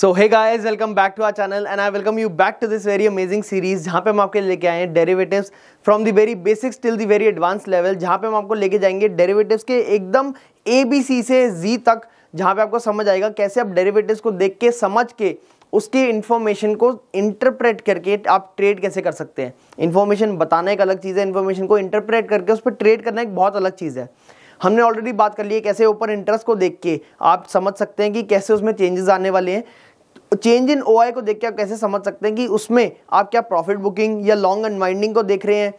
So hey guys welcome back to our channel and I welcome you back to this very amazing series जहाँ पे हम आपके लेके आए हैं derivatives from the very basics till the very advance level जहाँ पे हम आपको लेके जाएंगे डेरिवेटिव्स के एकदम ए बी सी से जी तक जहाँ पे आपको समझ आएगा कैसे आप डेरिवेटिव्स को देख के समझ के उसके इन्फॉर्मेशन को इंटरप्रेट करके आप ट्रेड कैसे कर सकते हैं इन्फॉर्मेशन बताना एक अलग चीज़ है इन्फॉर्मेशन को इंटरप्रेट करके उस पर ट्रेड करना एक बहुत अलग चीज़ है हमने ऑलरेडी बात कर ली है कैसे ऊपर इंटरेस्ट को देख के आप समझ सकते हैं कि कैसे उसमें चेंजेस आने वाले हैं चेंज इन ओ को देख के आप कैसे समझ सकते हैं कि उसमें आप क्या प्रॉफिट बुकिंग या लॉन्ग अनवाइंडिंग को देख रहे हैं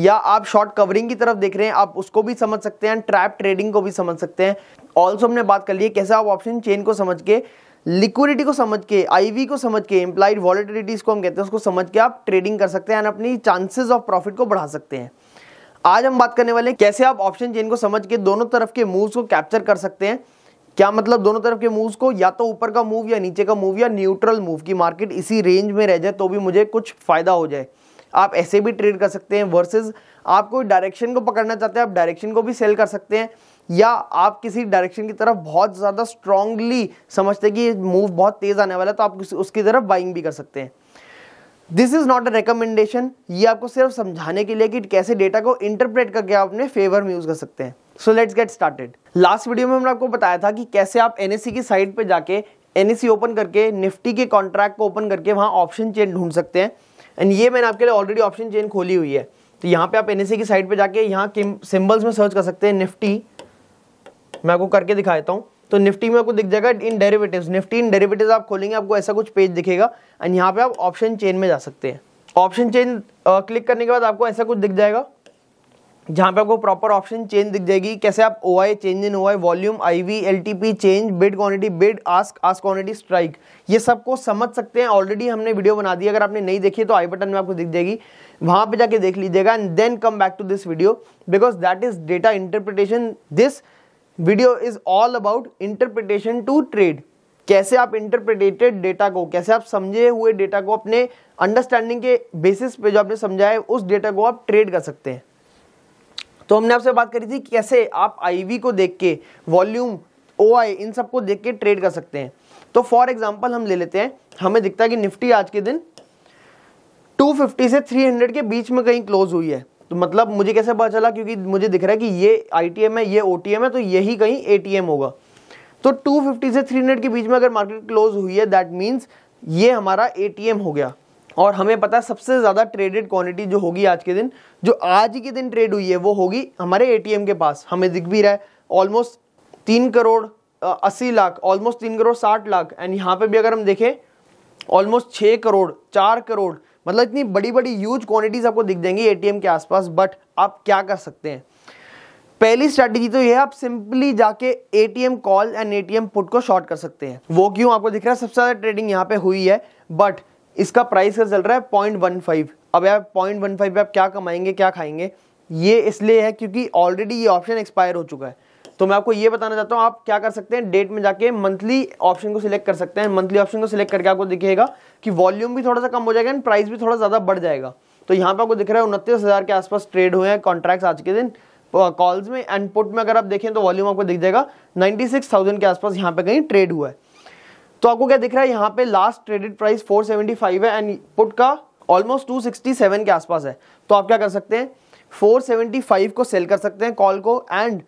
या आप शॉर्ट कवरिंग की तरफ देख रहे हैं आप उसको भी समझ सकते हैं ट्रैप ट्रेडिंग को भी समझ सकते हैं ऑल्सो हमने बात कर ली है कैसे आप ऑप्शन चेन को समझ के लिक्विडिटी को समझ के आईवी को समझ के इम्प्लाइड वॉलिटिलिटीज़ को हम कहते हैं उसको समझ के आप ट्रेडिंग कर सकते हैं एंड अपनी चांसेस ऑफ प्रॉफिट को बढ़ा सकते हैं आज हम बात करने वाले हैं कैसे आप ऑप्शन चेन को समझ के दोनों तरफ के मूव्स को कैप्चर कर सकते हैं क्या मतलब दोनों तरफ के मूव्स को या तो ऊपर का मूव या नीचे का मूव या न्यूट्रल मूव की मार्केट इसी रेंज में रह जाए तो भी मुझे कुछ फ़ायदा हो जाए आप ऐसे भी ट्रेड कर सकते हैं वर्सेस आप कोई डायरेक्शन को पकड़ना चाहते हैं आप डायरेक्शन को भी सेल कर सकते हैं या आप किसी डायरेक्शन की तरफ बहुत ज़्यादा स्ट्रांगली समझते हैं कि मूव बहुत तेज़ आने वाला है तो आप उसकी तरफ बाइंग भी कर सकते हैं this is not a recommendation ये आपको सिर्फ समझाने के लिए कि कैसे डेटा को इंटरप्रेट करके आप अपने फेवर में यूज़ कर सकते हैं so let's get started last video में हमने आपको बताया था कि कैसे आप एन की साइट पर जाके एन ओपन करके निफ्टी के कॉन्ट्रैक्ट को ओपन करके वहाँ ऑप्शन चेन ढूंढ सकते हैं एंड ये मैंने आपके लिए ऑलरेडी ऑप्शन चेन खोली हुई है तो यहाँ पे आप एन की साइट पे जाके यहाँ सिम्बल्स में सर्च कर सकते हैं निफ्टी मैं आपको करके दिखा देता हूँ तो निफ्टी में आपको दिख जाएगा in derivatives Nifty in derivatives आप खोलेंगे आपको ऐसा कुछ पेज दिखेगा एंड यहाँ पे आप ऑप्शन चेन में जा सकते हैं ऑप्शन चेन क्लिक करने के बाद आपको ऐसा कुछ दिख जाएगा जहाँ पे आपको प्रॉपर ऑप्शन चेंज दिख जाएगी कैसे आप O I change in O I volume I V L T P change bid quantity bid ask ask quantity strike ये सबको समझ सकते हैं ऑलरेडी हमने वीडियो बना दी अगर आपने नहीं देखी तो आई बटन में आपको दिख जाएगी वहाँ पे जाके देख लीजिएगा and then come back to this video because that is data interpretation this video is all about interpretation to trade कैसे आप इंटरप्रिटेटेड डेटा को कैसे आप समझे हुए डेटा को अपने अंडरस्टैंडिंग के बेसिस पे जो आपने समझा है उस डेटा को आप ट्रेड कर सकते हैं तो हमने आपसे बात करी थी कैसे आप आईवी को देख के वॉल्यूम ओ इन सबको देख के ट्रेड कर सकते हैं तो फॉर एग्जाम्पल हम ले लेते हैं हमें दिखता है कि निफ्टी आज के दिन 250 से 300 के बीच में कहीं क्लोज हुई है तो मतलब मुझे कैसे पता चला क्योंकि मुझे दिख रहा है कि ये आईटीएम है ये ओटीएम है तो यही कहीं एटीएम होगा तो 250 से 300 के बीच में अगर मार्केट क्लोज हुई है दैट मीन्स ये हमारा एटीएम हो गया और हमें पता है सबसे ज़्यादा ट्रेडेड क्वांटिटी जो होगी आज के दिन जो आज के दिन ट्रेड हुई है वो होगी हमारे एटीएम के पास हमें दिख भी रहा है ऑलमोस्ट तीन करोड़ अस्सी लाख ऑलमोस्ट तीन करोड़ साठ लाख एंड यहाँ पे भी अगर हम देखें ऑलमोस्ट छः करोड़ चार करोड़ मतलब इतनी बड़ी बड़ी ह्यूज क्वांटिटीज आपको दिख देंगी ए के आसपास बट आप क्या कर सकते हैं पहली स्ट्रैटेजी तो ये है आप सिंपली जाके एम कॉल एंड ए पुट को शॉर्ट कर सकते हैं वो क्यों आपको दिख रहा है सबसे ज़्यादा ट्रेडिंग यहाँ पे हुई है बट इसका प्राइस क्या चल रहा है पॉइंट वन फाइव अब यार पॉइंट वन फाइव आप क्या कमाएंगे क्या खाएंगे ये इसलिए है क्योंकि ऑलरेडी ये ऑप्शन एक्सपायर हो चुका है तो मैं आपको ये बताना चाहता हूँ आप क्या कर सकते हैं डेट में जाके मंथली ऑप्शन को सिलेक्ट कर सकते हैं मंथली ऑप्शन को सिलेक्ट करके आपको दिखेगा कि वॉल्यूम भी थोड़ा सा कम हो जाएगा एंड प्राइस भी थोड़ा ज़्यादा बढ़ जाएगा तो यहाँ पे आपको दिख रहा है उनतीस हज़ार के आसपास ट्रेड हुए हैं कॉन्ट्रैक्ट्स आज के दिन कॉल्स में एंड पुट में अगर आप देखें तो वॉल्यूम आपको दिख जाएगा नाइन्टी सिक्स थाउजेंड के आसपास यहाँ पे कहीं ट्रेड हुआ है तो आपको क्या दिख रहा है यहाँ पे लास्ट ट्रेडेड प्राइस 475 है एंड पुट का ऑलमोस्ट 267 के आसपास है तो आप क्या कर सकते हैं 475 को सेल कर सकते हैं कॉल को एंड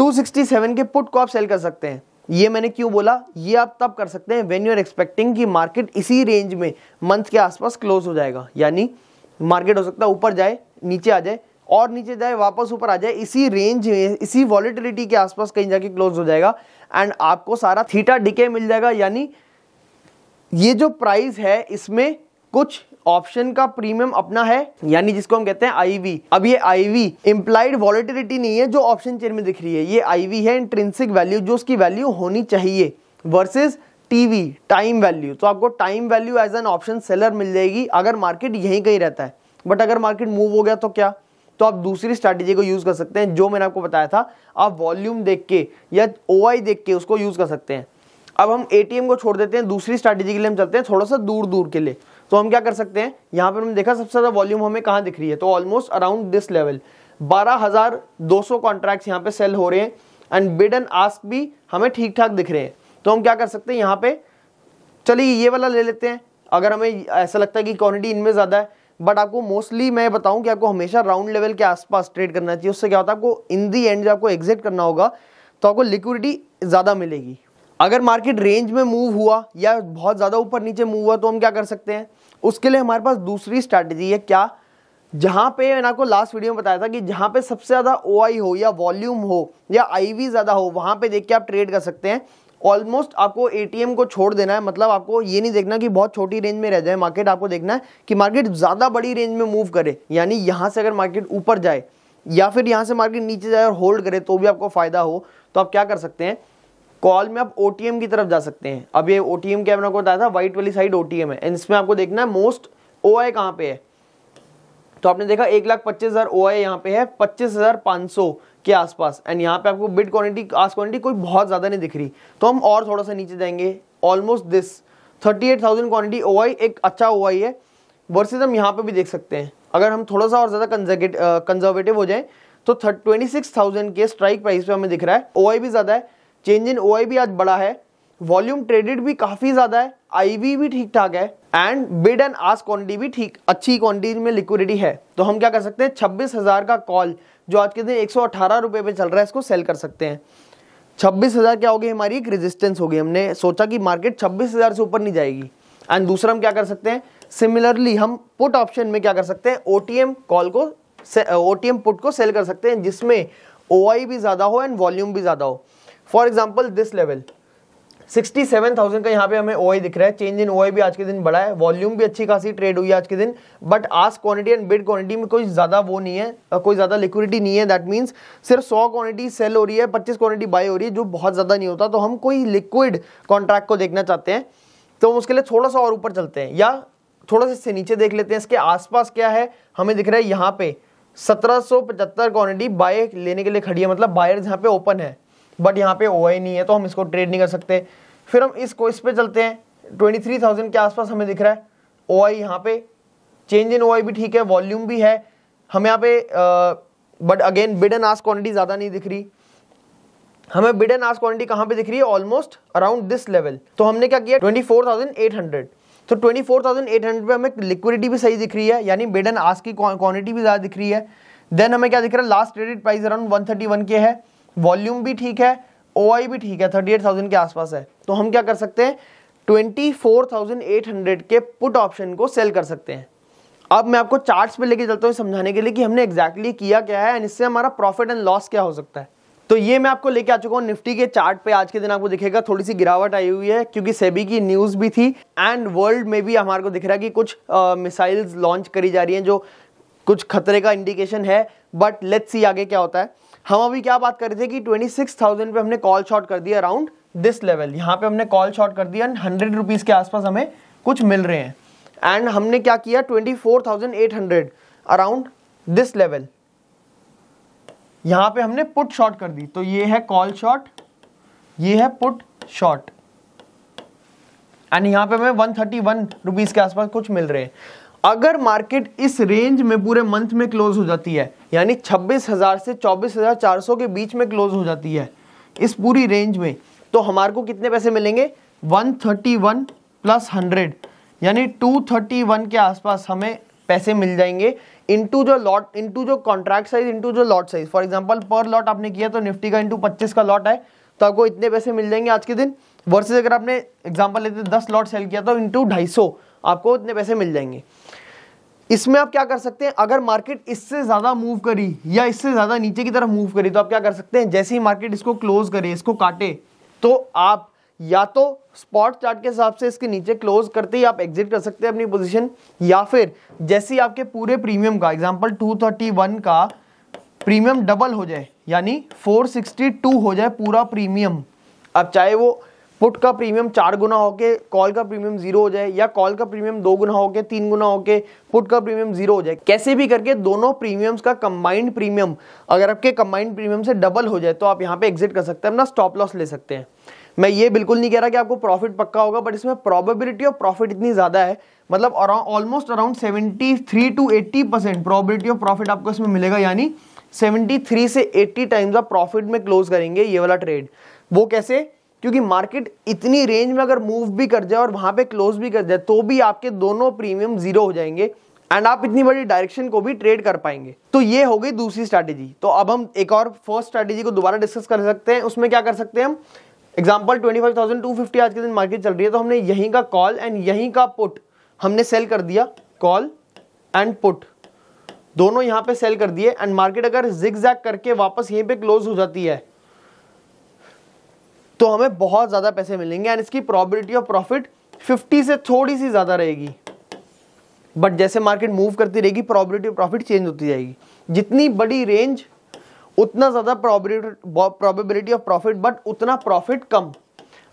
267 के पुट को आप सेल कर सकते हैं ये मैंने क्यों बोला ये आप तब कर सकते हैं वेन यू आर एक्सपेक्टिंग कि मार्केट इसी रेंज में मंथ के आसपास क्लोज हो जाएगा यानी मार्केट हो सकता है ऊपर जाए नीचे आ जाए और नीचे जाए वापस ऊपर आ जाए इसी रेंज में इसी वॉलिटिलिटी के आसपास कहीं जाके क्लोज हो जाएगा एंड आपको सारा थीटा डीके मिल जाएगा यानी ये जो प्राइस है इसमें कुछ ऑप्शन का प्रीमियम अपना है यानी जिसको हम कहते हैं आईवी अब ये आईवी इंप्लाइड वॉलिटिलिटी नहीं है जो ऑप्शन चेयर में दिख रही है ये आईवी है इंट्रेंसिक वैल्यू जो उसकी वैल्यू होनी चाहिए वर्सेस टीवी टाइम वैल्यू तो आपको time value as an option seller मिल जाएगी अगर मार्केट यहीं कहीं रहता है बट अगर मार्केट मूव हो गया तो क्या तो आप दूसरी स्ट्रैटेजी को यूज़ कर सकते हैं जो मैंने आपको बताया था आप वॉल्यूम देख के या ओ देख के उसको यूज़ कर सकते हैं अब हम ए को छोड़ देते हैं दूसरी स्ट्रैटेजी के लिए हम चलते हैं थोड़ा सा दूर दूर के लिए तो हम क्या कर सकते हैं यहाँ पर हमने देखा सबसे ज़्यादा वॉल्यूम हमें कहाँ दिख रही है तो ऑलमोस्ट अराउंड दिस लेवल बारह हजार दो सौ कॉन्ट्रैक्ट यहाँ पे सेल हो रहे हैं एंड बिड एंड आस्क भी हमें ठीक ठाक दिख रहे हैं तो हम क्या कर सकते हैं यहाँ पे चलिए ये वाला ले लेते हैं अगर हमें ऐसा लगता है कि क्वान्टिटी इनमें ज़्यादा है बट आपको मोस्टली मैं बताऊं कि आपको हमेशा राउंड लेवल के आसपास ट्रेड करना चाहिए उससे क्या होता है आपको इन दी एंड जब आपको एग्जिट करना होगा तो आपको लिक्विडिटी ज़्यादा मिलेगी अगर मार्केट रेंज में मूव हुआ या बहुत ज़्यादा ऊपर नीचे मूव हुआ तो हम क्या कर सकते हैं उसके लिए हमारे पास दूसरी स्ट्रैटेजी है क्या जहाँ पे मैंने आपको लास्ट वीडियो में बताया था कि जहाँ पे सबसे ज़्यादा ओ हो या वॉल्यूम हो या आई ज़्यादा हो वहाँ पे देख के आप ट्रेड कर सकते हैं ऑलमोस्ट आपको एटीएम को छोड़ देना है मतलब आपको ये नहीं देखना कि बहुत छोटी रेंज में रह जाए मार्केट आपको देखना है कि मार्केट ज़्यादा बड़ी रेंज में मूव करे यानी यहाँ से अगर मार्केट ऊपर जाए या फिर यहाँ से मार्केट नीचे जाए और होल्ड करे तो भी आपको फ़ायदा हो तो आप क्या कर सकते हैं कॉल में आप ओ की तरफ जा सकते हैं अब ये ओ टी मैंने आपको बताया था व्हाइट वाली साइड ओ है इसमें आपको देखना है मोस्ट ओ आई कहाँ पे है तो आपने देखा एक लाख पच्चीस हज़ार ओ आई यहाँ पे है पच्चीस हज़ार पाँच सौ के आसपास एंड यहाँ पे आपको बिड क्वांटिटी आस क्वांटिटी कोई बहुत ज़्यादा नहीं दिख रही तो हम और थोड़ा सा नीचे जाएंगे almost this thirty eight thousand quantity ओ एक अच्छा ओ है वर्सेज हम यहाँ पे भी देख सकते हैं अगर हम थोड़ा सा और ज़्यादा कंजर्वेटिव हो जाए तो ट्वेंटी सिक्स थाउजेंड के स्ट्राइक प्राइस पे हमें दिख रहा है ओ भी ज़्यादा है चेंज इन ओ भी आज बड़ा है वॉल्यूम ट्रेडेड भी काफ़ी ज़्यादा है आई भी ठीक ठाक है and bid and ask quantity भी ठीक अच्छी क्वान्टिटी में लिक्विडिटी है तो हम क्या कर सकते हैं छब्बीस हज़ार का कॉल जो आज के दिन एक सौ पे चल रहा है इसको सेल कर सकते हैं छब्बीस हज़ार क्या होगी हमारी एक रेजिस्टेंस होगी हमने सोचा कि मार्केट छब्बीस हज़ार से ऊपर नहीं जाएगी एंड दूसरा हम क्या कर सकते हैं सिमिलरली हम पुट ऑप्शन में क्या कर सकते हैं ओ कॉल को ओ पुट को सेल कर सकते हैं जिसमें ओ भी ज़्यादा हो एंड वॉल्यूम भी ज़्यादा हो फॉर एग्जाम्पल दिस लेवल 67,000 का यहाँ पे हमें ओ दिख रहा है चेंज इन ओ भी आज के दिन बड़ा है वॉल्यूम भी अच्छी खासी ट्रेड हुई है आज के दिन बट आज क्वांटिटी एंड बिड क्वांटिटी में कोई ज़्यादा वो नहीं है कोई ज़्यादा लिक्विडिटी नहीं है दैट मीन्स सिर्फ 100 क्वांटिटी सेल हो रही है 25 क्वांटिटी बाय हो रही है जो बहुत ज़्यादा नहीं होता तो हम कोई लिक्विड कॉन्ट्रैक्ट को देखना चाहते हैं तो उसके लिए थोड़ा सा और ऊपर चलते हैं या थोड़ा सा इससे नीचे देख लेते हैं इसके आसपास क्या है हमें दिख रहा है यहाँ पे सत्रह सौ पचहत्तर क्वानिटी बाय लेने के लिए खड़ी है मतलब बायर्स यहाँ पे ओपन है बट यहाँ पे ओ नहीं है तो हम इसको ट्रेड नहीं कर सकते फिर हम इसको इस कोइस पे चलते हैं ट्वेंटी थ्री थाउजेंड के आसपास हमें दिख रहा है ओ आई यहाँ पे चेंज इन ओ भी ठीक है वॉल्यूम भी है हमें यहाँ पे but again bid and ask quantity ज़्यादा नहीं दिख रही हमें बिड एंड आस क्वान्टिटी कहाँ पे दिख रही है ऑलमोस्ट अराउंड दिस लेवल तो हमने क्या किया ट्वेंटी तो 24,800 पे हमें लिक्विडिटी भी सही दिख रही है यानी बिड एंड आस की क्वान्टिटी भी ज़्यादा दिख रही है देन हमें क्या दिख रहा है लास्ट क्रेडिट प्राइस अराउंड 131 के है वॉल्यूम भी ठीक है ओ भी ठीक है थर्टी के आसपास है तो हम क्या कर सकते हैं ट्वेंटी के पुट ऑप्शन को सेल कर सकते हैं अब मैं आपको चार्ट्स पे लेके चलता हूँ समझाने के लिए कि हमने एग्जैक्टली exactly किया क्या है एंड इससे हमारा प्रॉफिट एंड लॉस क्या हो सकता है तो ये मैं आपको लेके आ चुका हूँ निफ्टी के चार्ट पे आज के दिन आपको दिखेगा थोड़ी सी गिरावट आई हुई है क्योंकि सेबी की न्यूज़ भी थी एंड वर्ल्ड में भी हमारे को दिख रहा है कि कुछ मिसाइल्स लॉन्च करी जा रही हैं जो कुछ खतरे का इंडिकेशन है बट लेट्स सी आगे क्या होता है हम अभी क्या बात कर रहे थे कि 26,000 पे हमने कॉल शॉट कर दिया अराउंड दिस लेवल यहाँ पे हमने कॉल शॉट कर दिया एंड हंड्रेड रुपीज़ के आसपास हमें कुछ मिल रहे हैं एंड हमने क्या किया 24,800 अराउंड दिस लेवल यहां पे हमने पुट शॉर्ट कर दी तो ये है कॉल शॉर्ट ये है पुट शॉर्ट एंड यहां पे हमें 131 रुपीस के आसपास कुछ मिल रहे हैं अगर मार्केट इस रेंज में पूरे मंथ में क्लोज हो जाती है यानी 26,000 से 24,400 के बीच में क्लोज हो जाती है इस पूरी रेंज में तो हमारे को कितने पैसे मिलेंगे 131 प्लस 100 यानी 231 के आसपास हमें पैसे मिल जाएंगे इनटू जो लॉट इनटू जो कॉन्ट्रैक्ट साइज इनटू जो lot size for example per lot आपने किया तो निफ्टी का इंटू पच्चीस का लॉट है तो आपको इतने पैसे मिल जाएंगे आज के दिन वर्सेज अगर आपने एग्जाम्पल लेते दस लॉट सेल किया तो इंटू ढाई आपको उतने पैसे मिल जाएंगे इसमें आप क्या कर सकते हैं अगर मार्केट इससे ज़्यादा मूव करी या इससे ज़्यादा नीचे की तरफ मूव करी तो आप क्या कर सकते हैं जैसे ही मार्केट इसको क्लोज करे इसको काटे तो आप या तो स्पॉट चार्ट के हिसाब से इसके नीचे क्लोज करते ही आप एग्जिट कर सकते हैं अपनी पोजीशन या फिर जैसे ही आपके पूरे प्रीमियम का एग्जांपल 231 का प्रीमियम डबल हो जाए यानी 462 हो जाए पूरा प्रीमियम अब चाहे वो पुट का प्रीमियम चार गुना होके कॉल का प्रीमियम जीरो हो जाए या कॉल का प्रीमियम दो गुना होके तीन गुना होके पुट का प्रीमियम जीरो हो जाए कैसे भी करके दोनों प्रीमियम्स का कंबाइंड प्रीमियम अगर आपके कंबाइंड प्रीमियम से डबल हो जाए तो आप यहाँ पे एग्जिट कर सकते हैं अपना स्टॉप लॉस ले सकते हैं मैं ये बिल्कुल नहीं कह रहा कि आपको प्रॉफिट पक्का होगा बट इसमें प्रॉबिलिटी ऑफ प्रॉफिट इतनी ज़्यादा है मतलब almost around seventy three to eighty percent probability of profit आपको इसमें मिलेगा यानी सेवेंटी थ्री से एट्टी टाइम्स आप प्रॉफिट में क्लोज करेंगे ये वाला ट्रेड वो कैसे क्योंकि मार्केट इतनी रेंज में अगर मूव भी कर जाए और वहां पे क्लोज भी कर जाए तो भी आपके दोनों प्रीमियम जीरो हो जाएंगे एंड आप इतनी बड़ी डायरेक्शन को भी ट्रेड कर पाएंगे तो ये हो गई दूसरी स्ट्रैटेजी तो अब हम एक और फर्स्ट स्ट्रैटेजी को दोबारा डिस्कस कर सकते हैं उसमें क्या कर सकते हैं हम example twenty five thousand two fifty आज के दिन मार्केट चल रही है तो हमने यहीं का कॉल एंड यहीं का पुट हमने सेल कर दिया कॉल एंड पुट दोनों यहाँ पे सेल कर दिए एंड मार्केट अगर जिग करके वापस यहीं पे क्लोज हो जाती है तो हमें बहुत ज़्यादा पैसे मिलेंगे एंड इसकी प्रॉबिलिटी ऑफ प्रॉफिट 50 से थोड़ी सी ज़्यादा रहेगी बट जैसे मार्केट मूव करती रहेगी प्रॉबिलिटी ऑफ प्रॉफिट चेंज होती जाएगी जितनी बड़ी रेंज उतना ज़्यादा प्रॉबिलिटी ऑफ प्रॉफिट बट उतना प्रॉफिट कम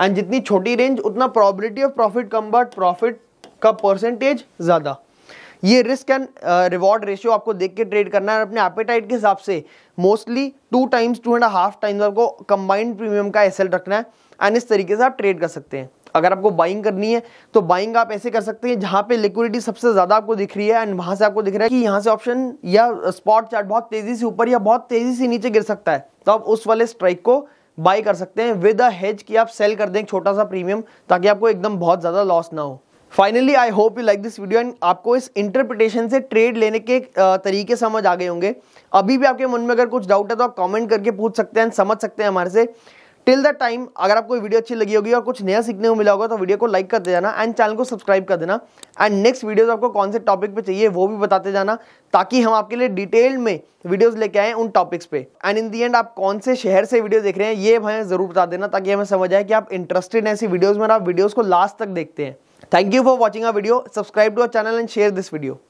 एंड जितनी छोटी रेंज उतना प्रॉबिलिटी ऑफ प्रॉफिट कम बट प्रॉफिट का परसेंटेज ज़्यादा ये रिस्क एंड रिवॉर्ड रेशियो आपको देख के ट्रेड करना है अपने एपेटाइट के हिसाब से mostly two times two and half times आपको कंबाइंड प्रीमियम का एस रखना है एंड इस तरीके से आप ट्रेड कर सकते हैं अगर आपको बाइंग करनी है तो बाइंग आप ऐसे कर सकते हैं जहां पे लिक्विडिटी सबसे ज्यादा आपको दिख रही है एंड वहां से आपको दिख रहा है कि यहाँ से ऑप्शन या स्पॉट चार्ट बहुत तेजी से ऊपर या बहुत तेजी से नीचे गिर सकता है तो आप उस वाले स्ट्राइक को बाई कर सकते हैं विद अ हेज कि आप सेल कर दें छोटा सा प्रीमियम ताकि आपको एकदम बहुत ज़्यादा लॉस ना हो finally I hope you like this video and आपको इस इंटरप्रिटेशन से ट्रेड लेने के तरीके समझ आ गए होंगे अभी भी आपके मन में अगर कुछ डाउट है तो आप कमेंट करके पूछ सकते हैं समझ सकते हैं हमारे से टिल द टाइम अगर आपको वीडियो अच्छी लगी होगी और कुछ नया सीखने को मिला होगा तो वीडियो को लाइक करते जाना एंड चैनल को सब्सक्राइब कर देना एंड नेक्स्ट वीडियोज आपको कौन से टॉपिक पे चाहिए वो भी बताते जाना ताकि हम आपके लिए डिटेल में वीडियोस लेके आए उन टॉपिक्स पे एंड इन दी एंड आप कौन से शहर से वीडियो देख रहे हैं ये हमें जरूर बता देना ताकि हमें समझ आए कि आप इंटरेस्टेड हैं ऐसी वीडियोज़ में आप वीडियोज़ को लास्ट तक देखते हैं Thank you for watching our video. Subscribe to our channel and share this video.